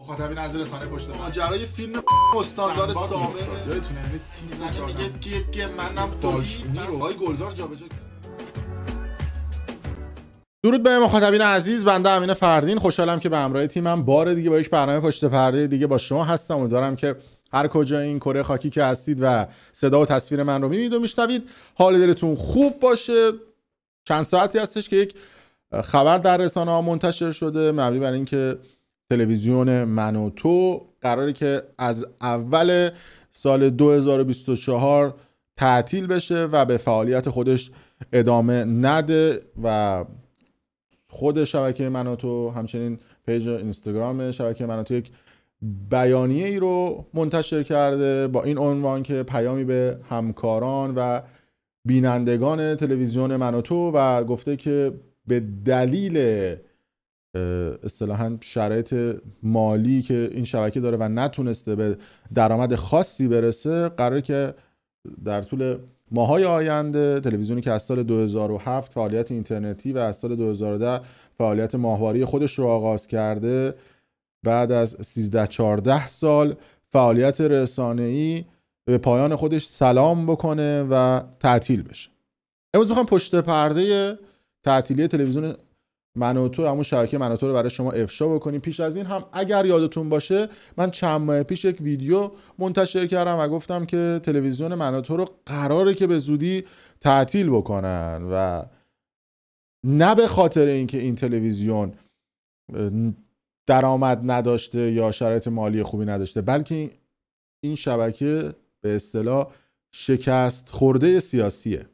مخاطبین از رسانه پشت جرای فیلم استاندار سامه یادتونه گلزار درود به مخاطبین عزیز بنده امین فردین خوشحالم که به همراه تیمم بار دیگه با یک برنامه پشت پرده دیگه با شما هستم امیدوارم که هر کجا این کره خاکی که هستید و صدا و تصویر من رو میبینید و میشنوید حال دلتون خوب باشه چند ساعتی هستش که یک خبر در رسانه ها منتشر شده مبنی بر اینکه تلویزیون من و قراره که از اول سال 2024 تعطیل بشه و به فعالیت خودش ادامه نده و خود شبکه من همچنین پیج اینستاگرام شبکه من یک بیانیه ای رو منتشر کرده با این عنوان که پیامی به همکاران و بینندگان تلویزیون من و گفته که به دلیل اصطلاحا شرایط مالی که این شبکه داره و نتونسته به درآمد خاصی برسه قراره که در طول ماهای آینده تلویزیونی که از سال 2007 فعالیت اینترنتی و از سال 2010 فعالیت ماهواری خودش رو آغاز کرده بعد از 13 14 سال فعالیت رسانه‌ای به پایان خودش سلام بکنه و تعطیل بشه امروز میخوام پشت پرده تعطیلی تلویزیون منوتور همون شبکه منوتور رو برای شما افشا بکنیم پیش از این هم اگر یادتون باشه من چند ماه پیش یک ویدیو منتشر کردم و گفتم که تلویزیون منوتور رو قراره که به زودی تعطیل بکنن و نه به خاطر اینکه این تلویزیون درآمد نداشته یا شرایط مالی خوبی نداشته بلکه این شبکه به اصطلاح شکست خورده سیاسیه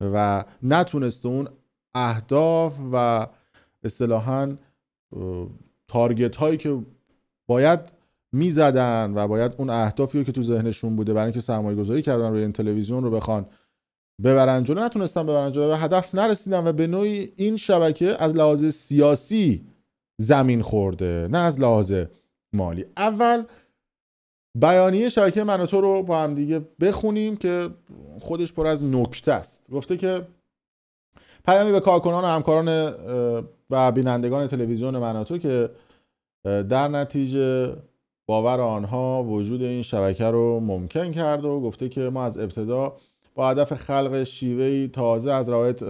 و نتونسته اون اهداف و اصطلاحا تارگت هایی که باید میزدن و باید اون اهدافی رو که تو ذهنشون بوده برای اینکه سرمایه گذاری کردن روی این تلویزیون رو بخوان ببرن جلو نتونستن ببرن جلو به هدف نرسیدن و به نوعی این شبکه از لحاظ سیاسی زمین خورده نه از لحاظ مالی اول بیانیه شبکه من تو رو با هم دیگه بخونیم که خودش پر از نکته است گفته که پیامی به کارکنان و همکاران و بینندگان تلویزیون مناتو که در نتیجه باور آنها وجود این شبکه رو ممکن کرد و گفته که ما از ابتدا با هدف خلق شیوهی تازه از روایت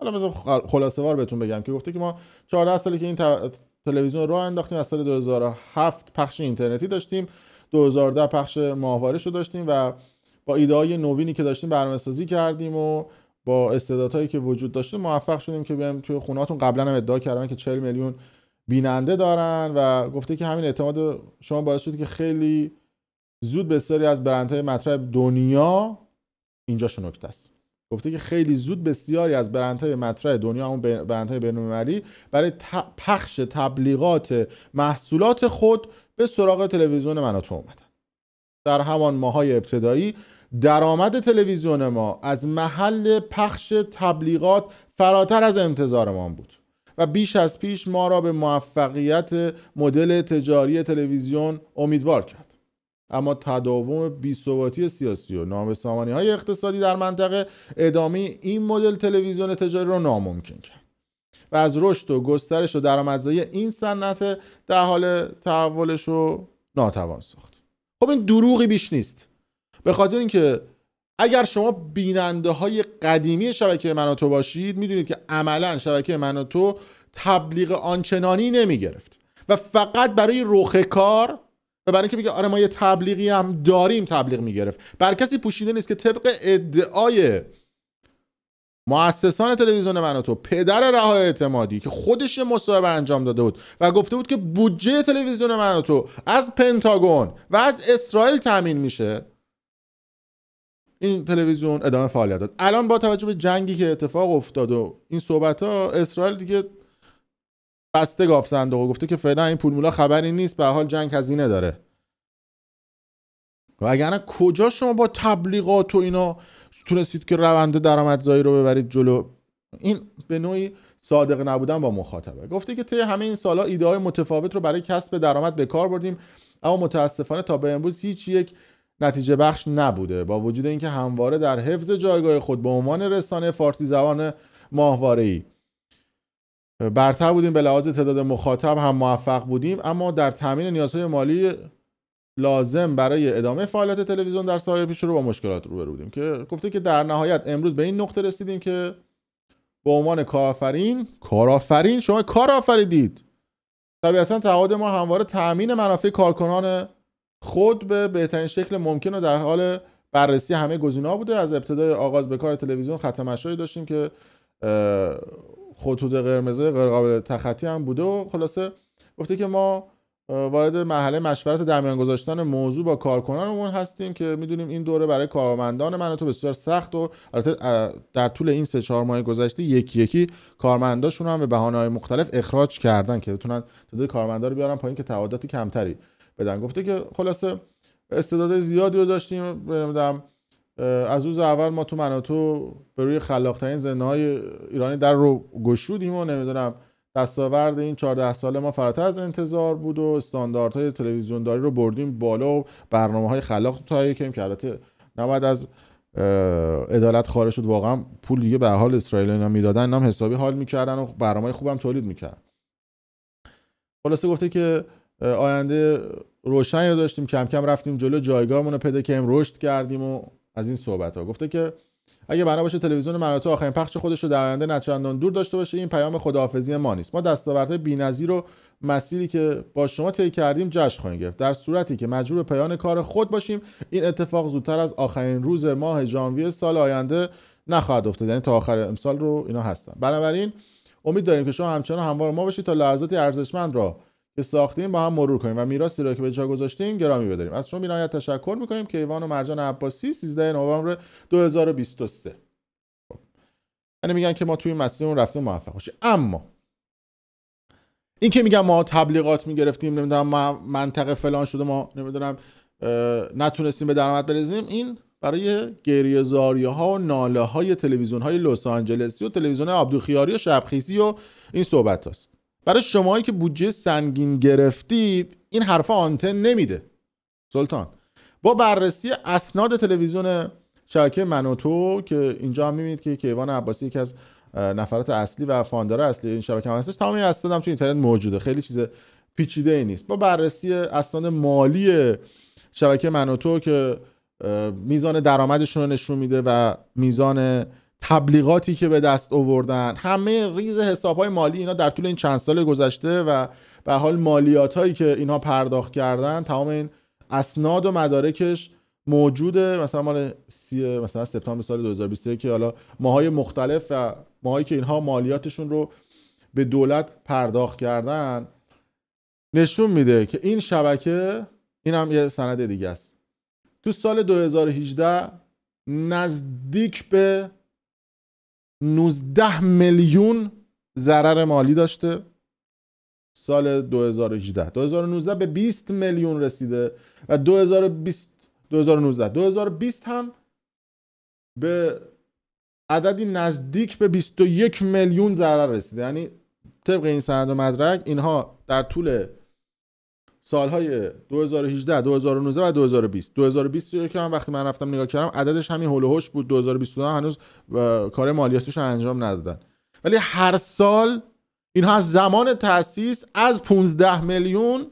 حالا مثلا خلاصه وار بهتون بگم که گفته که ما 14 سالی که این تلویزیون رو انداختیم از سال 2007 پخش اینترنتی داشتیم 2010 پخش ماهواره رو داشتیم و با ایده های نوینی که داشتیم برنامه کردیم و با استعدادهایی که وجود داشته موفق شدیم که بیایم توی خونهاتون قبلا هم ادعا کردن که 40 میلیون بیننده دارن و گفته که همین اعتماد شما باعث شده که خیلی زود بسیاری از برندهای مطرح دنیا اینجا شنکت است گفته که خیلی زود بسیاری از برندهای مطرح دنیا همون برندهای بین‌المللی برای پخش تبلیغات محصولات خود به سراغ تلویزیون مناطق اومدن در همان ماهای ابتدایی درآمد تلویزیون ما از محل پخش تبلیغات فراتر از انتظارمان بود و بیش از پیش ما را به موفقیت مدل تجاری تلویزیون امیدوار کرد اما تداوم بیثباتی سیاسی و نابسامانی های اقتصادی در منطقه ادامه این مدل تلویزیون تجاری را ناممکن کرد و از رشد و گسترش و درآمدزایی این صنعت در حال تحولش رو ناتوان ساخت خب این دروغی بیش نیست به خاطر اینکه اگر شما بیننده های قدیمی شبکه مناتو باشید میدونید که عملا شبکه مناتو تبلیغ آنچنانی نمیگرفت و فقط برای روخ کار و برای اینکه بگه آره ما یه تبلیغی هم داریم تبلیغ میگرفت بر کسی پوشیده نیست که طبق ادعای مؤسسان تلویزیون مناتو پدر رها اعتمادی که خودش مصاحبه انجام داده بود و گفته بود که بودجه تلویزیون مناتو از پنتاگون و از اسرائیل تامین میشه این تلویزیون ادامه فعالیت داد الان با توجه به جنگی که اتفاق افتاد و این صحبت ها اسرائیل دیگه بسته گاف صندوق و گفته که فعلا این پول خبری نیست به حال جنگ هزینه داره و نه کجا شما با تبلیغات و اینا تونستید که روند درآمدزایی رو ببرید جلو این به نوعی صادق نبودن با مخاطبه گفته که طی همه این سالها ایده های متفاوت رو برای کسب درآمد به کار بردیم اما متاسفانه تا به امروز هیچ یک نتیجه بخش نبوده با وجود اینکه همواره در حفظ جایگاه خود به عنوان رسانه فارسی زبان ماهواره ای برتر بودیم به لحاظ تعداد مخاطب هم موفق بودیم اما در تامین نیازهای مالی لازم برای ادامه فعالیت تلویزیون در سال پیش رو با مشکلات روبرو بودیم که گفته که در نهایت امروز به این نقطه رسیدیم که به عنوان کارآفرین کارآفرین شما کار آفریدید طبیعتا تعهد ما همواره تامین منافع کارکنان خود به بهترین شکل ممکن و در حال بررسی همه گزینه‌ها بوده از ابتدای آغاز به کار تلویزیون خط داشتیم که خطوط قرمز غیر قابل تخطی هم بوده و خلاصه گفته که ما وارد مرحله مشورت در میان گذاشتن موضوع با کارکنانمون هستیم که میدونیم این دوره برای کارمندان من تو بسیار سخت و البته در طول این سه چهار ماه گذشته یکی یکی کارمنداشون هم به بهانه‌های مختلف اخراج کردن که بتونن تعداد کارمندا رو بیارن پایین که تعدادی کمتری بدن گفته که خلاصه استعداد زیادی رو داشتیم بدم از روز اول ما تو مناطو به روی خلاقترین زنه های ایرانی در رو گشودیم و نمیدونم دستاورد این 14 ساله ما فراتر از انتظار بود و استانداردهای داری رو بردیم بالا و برنامه های خلاق تا که البته نباید از عدالت خارج شد واقعا پول دیگه به حال اسرائیل اینا میدادن اینا حسابی حال میکردن و خب برنامه خوبم تولید میکرد خلاصه گفته که آینده روشنی رو داشتیم کم کم رفتیم جلو جایگاهمون رو پیدا کردیم رشد کردیم و از این صحبت ها گفته که اگه بنا باشه تلویزیون مراتع آخرین پخش خودش رو در آینده نچندان دور داشته باشه این پیام خداحافظی ما نیست ما دستاوردهای بی‌نظیر رو مسیری که با شما طی کردیم جشن خواهیم گرفت در صورتی که مجبور به پایان کار خود باشیم این اتفاق زودتر از آخرین روز ماه ژانویه سال آینده نخواهد افتاد یعنی تا آخر امسال رو اینا هستن بنابراین امید داریم که شما همچنان هموار ما باشید تا لحظات ارزشمند را که ساختیم با هم مرور کنیم و میراثی را که به جا گذاشتیم گرامی بداریم از شما بینهایت تشکر میکنیم که ایوان و مرجان عباسی 13 نوامبر 2023 خب. یعنی میگن که ما توی مسیرمون رفتیم موفق باشیم اما این که میگن ما تبلیغات میگرفتیم نمیدونم ما منطقه فلان شده ما نمیدونم نتونستیم به درآمد برسیم این برای گریه زاری ها و ناله های تلویزیون های لس آنجلسی و تلویزیون عبدالخیاری و شبخیزی و این صحبت هاست برای شماهایی که بودجه سنگین گرفتید این حرف آنتن نمیده سلطان با بررسی اسناد تلویزیون شبکه منوتو که اینجا هم میبینید که کیوان عباسی یکی از نفرات اصلی و فاندار اصلی این شبکه هم هستش تمام این هم تو اینترنت موجوده خیلی چیز پیچیده ای نیست با بررسی اسناد مالی شبکه منوتو که میزان درآمدشون رو نشون میده و میزان تبلیغاتی که به دست آوردن همه ریز حساب های مالی اینا در طول این چند سال گذشته و به حال مالیات هایی که اینها پرداخت کردن تمام این اسناد و مدارکش موجوده مثلا مال مثلا سپتامبر سال 2021 که حالا ماهای مختلف و ماهایی که اینها مالیاتشون رو به دولت پرداخت کردن نشون میده که این شبکه این هم یه سند دیگه است تو سال 2018 نزدیک به 19 میلیون ضرر مالی داشته سال 2018 2019 به 20 میلیون رسیده و 2020 2019 2020 هم به عددی نزدیک به 21 میلیون ضرر رسیده یعنی طبق این سند و مدرک اینها در طول سالهای 2018 2019 و 2020 2020 که هم وقتی من رفتم نگاه کردم عددش همین هول هوش بود ۲۲۹ هنوز کار رو انجام ندادن ولی هر سال اینها از زمان تاسیس از 15 میلیون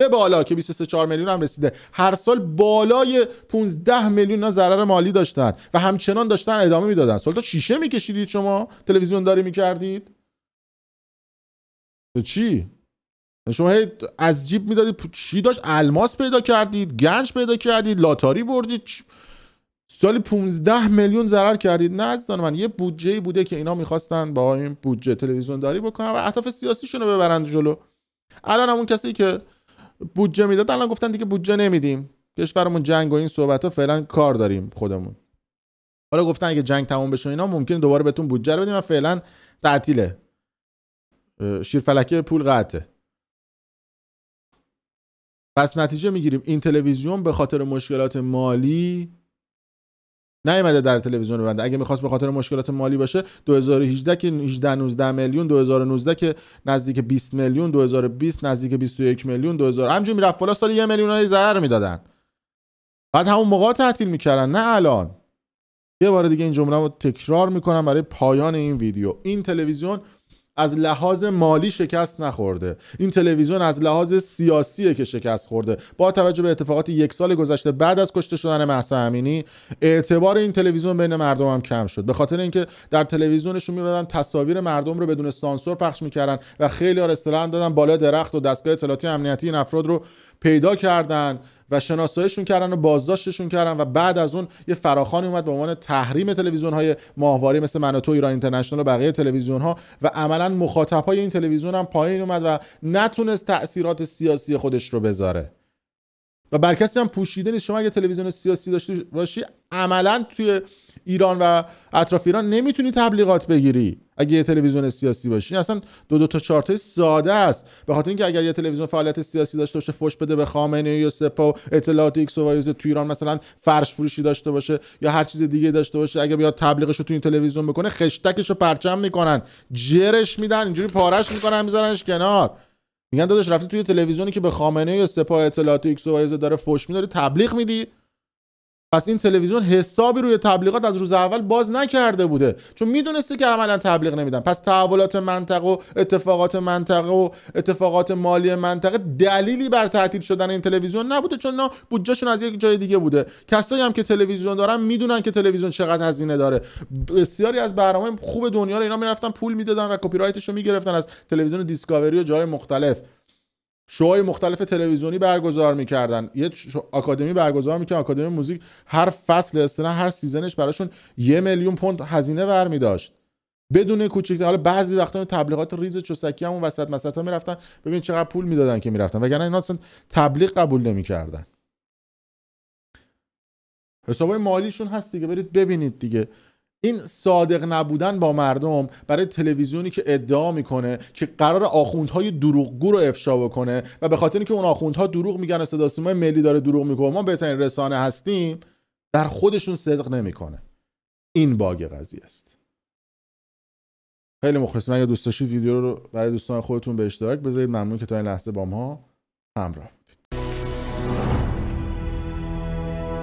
به بالا که 23 4 میلیون هم رسیده هر سال بالای 15 میلیون ها ضرر مالی داشتن و همچنان داشتن ادامه میدادن سال تا شیشه میکشیدید شما تلویزیون داری میکردید چی شما از جیب میدادید چی داشت الماس پیدا کردید گنج پیدا کردید لاتاری بردید سالی 15 میلیون ضرر کردید نه از من یه بودجه بوده که اینا میخواستن با این بودجه تلویزیون داری بکنن و اهداف سیاسیشون رو ببرند جلو الان همون کسی که بودجه میداد الان گفتن دیگه بودجه نمیدیم کشورمون جنگ و این صحبت ها فعلا کار داریم خودمون حالا گفتن اگه جنگ تموم بشه اینا ممکنه دوباره بهتون بودجه بدیم و فعلا تعطیله فلکه پول قطعه پس نتیجه میگیریم این تلویزیون به خاطر مشکلات مالی نیومده در تلویزیون بنده اگه میخواست به خاطر مشکلات مالی باشه 2018 که 18 19 میلیون 2019 که نزدیک 20 میلیون 2020 نزدیک 21 میلیون 2000 همینجوری میرفت بالا سال یه میلیون های ضرر میدادن بعد همون موقع تعطیل میکردن نه الان یه بار دیگه این جمله رو تکرار میکنم برای پایان این ویدیو این تلویزیون از لحاظ مالی شکست نخورده این تلویزیون از لحاظ سیاسیه که شکست خورده با توجه به اتفاقات یک سال گذشته بعد از کشته شدن محسن امینی اعتبار این تلویزیون بین مردم هم کم شد به خاطر اینکه در تلویزیونشون میبدن تصاویر مردم رو بدون سانسور پخش میکردن و خیلی ها دادن بالا درخت و دستگاه اطلاعاتی امنیتی این افراد رو پیدا کردن و شناساییشون کردن و بازداشتشون کردن و بعد از اون یه فراخانی اومد به عنوان تحریم تلویزیون های ماهواره مثل من و ایران اینترنشنال و بقیه تلویزیون ها و عملا مخاطب های این تلویزیون هم پایین اومد و نتونست تاثیرات سیاسی خودش رو بذاره و بر کسی هم پوشیده نیست شما اگه تلویزیون سیاسی داشته باشی عملا توی ایران و اطراف ایران نمیتونی تبلیغات بگیری اگه یه تلویزیون سیاسی باشی یعنی اصلا دو دو تا چارت ساده است به خاطر اینکه اگر یه تلویزیون فعالیت سیاسی داشته باشه فوش بده به خامنه یا سپاه و اطلاعات ایکس و وایز تو ایران مثلا فرش داشته باشه یا هر چیز دیگه داشته باشه اگه بیاد تبلیغش رو تو این تلویزیون بکنه خشتکش رو پرچم میکنن جرش میدن اینجوری پارش میکنن میذارنش کنار میگن داداش رفتی توی تلویزیونی که به خامنه یا سپاه اطلاعات ایکس و وایز داره فوش میداری تبلیغ میدی پس این تلویزیون حسابی روی تبلیغات از روز اول باز نکرده بوده چون میدونسته که عملا تبلیغ نمیدن پس تحولات منطقه و اتفاقات منطقه و اتفاقات مالی منطقه دلیلی بر تعطیل شدن این تلویزیون نبوده چون نه بودجهشون از یک جای دیگه بوده کسایی هم که تلویزیون دارن میدونن که تلویزیون چقدر هزینه داره بسیاری از برنامه خوب دنیا رو اینا میرفتن پول میدادن و کپی رایتش رو میگرفتن از تلویزیون دیسکاوری و جای مختلف شوهای مختلف تلویزیونی برگزار میکردن یه آکادمی برگزار میکردن آکادمی موزیک هر فصل استنا هر سیزنش براشون یه میلیون پوند هزینه برمی داشت بدون کوچیک حالا بعضی وقتا تبلیغات ریز چوسکی هم وسط مسطا میرفتن ببین چقدر پول میدادن که میرفتن وگرنه اینا اصلا تبلیغ قبول نمیکردن حسابای مالیشون هست دیگه برید ببینید دیگه این صادق نبودن با مردم برای تلویزیونی که ادعا میکنه که قرار آخوندهای دروغگو رو افشا بکنه و به خاطر اینکه اون آخوندها دروغ میگن صدا ملی داره دروغ میکنه ما بهترین رسانه هستیم در خودشون صدق نمیکنه این باگ قضیه است خیلی مخلصم اگه دوست داشتید ویدیو رو برای دوستان خودتون به اشتراک بذارید ممنون که تا این لحظه با ما همراه